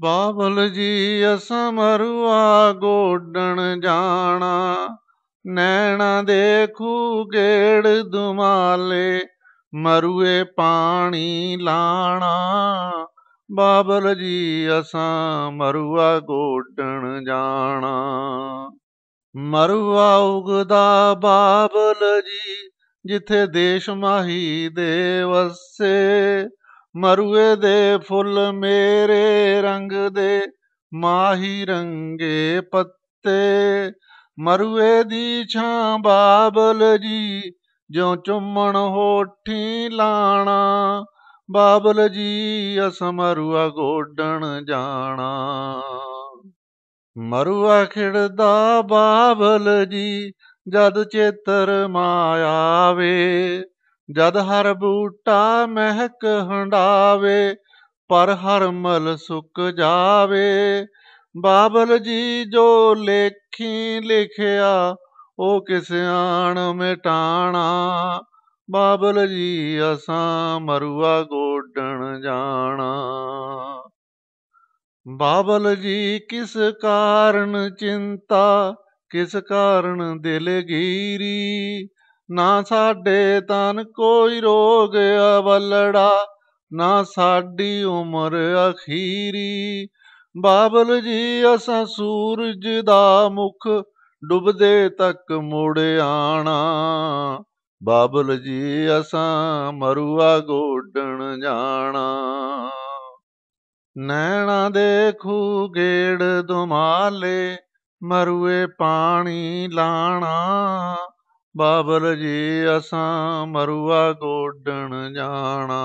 ਬਾਬਲ ਜੀ ਅਸਮਰੂਆ ਗੋਡਣ ਜਾਣਾ ਨੈਣਾ ਦੇਖੂ ਗੇੜ ਦੁਮਾਲੇ ਮਰੂਏ ਪਾਣੀ ਲਾਣਾ ਬਾਬਲ ਜੀ ਅਸਾਂ ਮਰੂਆ ਗੋਡਣ ਜਾਣਾ ਮਰੂਆ ਉਗਦਾ ਬਾਬਲ ਜੀ ਜਿੱਥੇ ਦੇਸ਼ ਮਾਹੀ ਦੇ ਵਸੇ ਮਰੂਏ ਦੇ ਫੁੱਲ ਮੇਰੇ ਰੰਗ ਦੇ ਮਾਹੀ ਰੰਗੇ ਪੱਤੇ ਮਰੂਏ ਦੀ ਛਾਂ ਬਾਬਲ ਜੀ ਜਿਉ ਚੁੰਮਣ ਹੋਠੀ ਲਾਣਾ ਬਾਬਲ ਜੀ ਅਸ ਮਰੂਆ ਗੋਡਣ ਜਾਣਾ ਮਰੂਆ ਖਿੜਦਾ ਬਾਬਲ ਜੀ ਜਦ ਚੇਤਰ ਆਵੇ ਜਦ ਹਰ ਬੂਟਾ ਮਹਿਕ ਹੰਡਾਵੇ ਪਰ ਹਰ ਮਲ ਸੁੱਕ ਜਾਵੇ ਬਾਬਲ ਜੀ ਜੋ ਲੇਖੀ ਲਿਖਿਆ ਉਹ ਕਿਸ ਆਣ ਮਿਟਾਣਾ ਬਾਬਲ ਜੀ ਅਸਾਂ ਮਰੂਆ ਗੋਡਣ ਜਾਣਾ ਬਾਬਲ ਜੀ ਕਿਸ ਕਾਰਨ ਚਿੰਤਾ ਕਿਸ ਕਾਰਨ ਦਿਲ ਨਾ ਸਾਡੇ ਤਨ ਕੋਈ ਰੋਗ ਅਵਲੜਾ ਨਾ ਸਾਡੀ ਉਮਰ ਅਖੀਰੀ ਬਾਬਲ ਜੀ ਅਸਾਂ ਸੂਰਜ ਦਾ ਮੁਖ ਡੁੱਬਦੇ ਤੱਕ ਮੁੜ ਆਣਾ ਬਾਬਲ ਜੀ ਅਸਾਂ ਮਰੂਆ ਗੋਡਣ ਜਾਣਾ ਨੈਣਾ ਦੇਖੂ ਗੇੜ ਦੁਮਾਲੇ ਮਰੂਏ ਪਾਣੀ ਲਾਣਾ ਬਾਬਰ ਜੀ ਅਸਾਂ ਮਰੂਆ ਗੋਡਣ ਜਾਣਾ